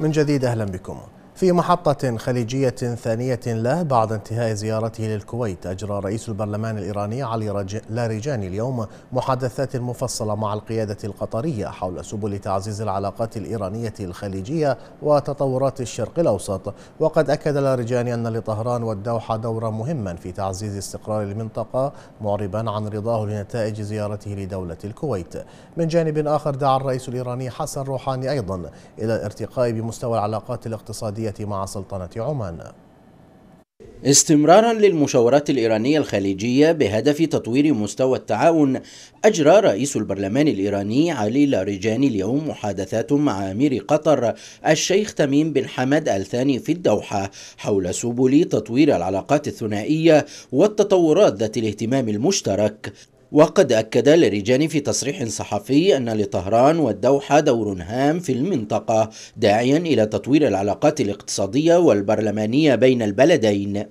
من جديد أهلا بكم في محطة خليجية ثانية له بعد انتهاء زيارته للكويت أجرى رئيس البرلمان الإيراني علي لاريجاني اليوم محادثات مفصلة مع القيادة القطرية حول سبل تعزيز العلاقات الإيرانية الخليجية وتطورات الشرق الأوسط وقد أكد لاريجاني أن لطهران والدوحة دورا مهما في تعزيز استقرار المنطقة معربا عن رضاه لنتائج زيارته لدولة الكويت من جانب آخر دعا الرئيس الإيراني حسن روحاني أيضا إلى الارتقاء بمستوى العلاقات الاقتصادية مع سلطنة عمان استمرارا للمشاورات الإيرانية الخليجية بهدف تطوير مستوى التعاون أجرى رئيس البرلمان الإيراني علي لاريجاني اليوم محادثات مع أمير قطر الشيخ تميم بن حمد الثاني في الدوحة حول سبل تطوير العلاقات الثنائية والتطورات ذات الاهتمام المشترك وقد أكد لريجاني في تصريح صحفي أن لطهران والدوحة دور هام في المنطقة داعيا إلى تطوير العلاقات الاقتصادية والبرلمانية بين البلدين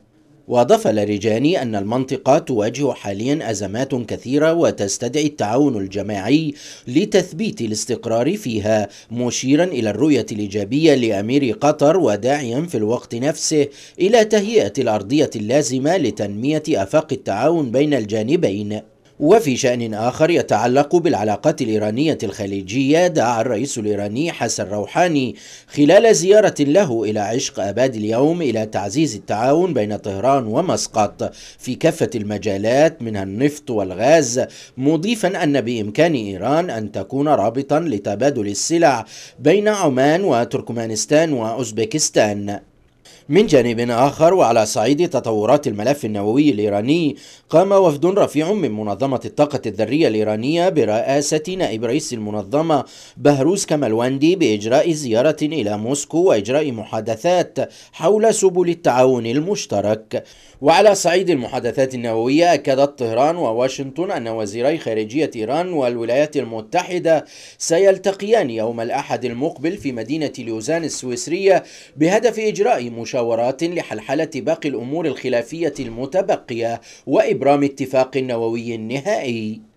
وأضاف لريجاني أن المنطقة تواجه حاليا أزمات كثيرة وتستدعي التعاون الجماعي لتثبيت الاستقرار فيها مشيرا إلى الرؤية الإيجابية لأمير قطر وداعيا في الوقت نفسه إلى تهيئة الأرضية اللازمة لتنمية آفاق التعاون بين الجانبين وفي شأن آخر يتعلق بالعلاقات الإيرانية الخليجية دعا الرئيس الإيراني حسن روحاني خلال زيارة له إلى عشق أباد اليوم إلى تعزيز التعاون بين طهران ومسقط في كافة المجالات منها النفط والغاز مضيفا أن بإمكان إيران أن تكون رابطا لتبادل السلع بين عمان وتركمانستان وأوزبكستان من جانب آخر وعلى صعيد تطورات الملف النووي الإيراني قام وفد رفيع من منظمة الطاقة الذرية الإيرانية برئاسة نائب رئيس المنظمة بهروز كمالواندي بإجراء زيارة إلى موسكو وإجراء محادثات حول سبل التعاون المشترك وعلى صعيد المحادثات النووية أكدت طهران وواشنطن أن وزيري خارجية إيران والولايات المتحدة سيلتقيان يوم الأحد المقبل في مدينة ليوزان السويسرية بهدف إجراء مشاركة مشاورات لحلحلة باقي الأمور الخلافية المتبقية وإبرام اتفاق نووي نهائي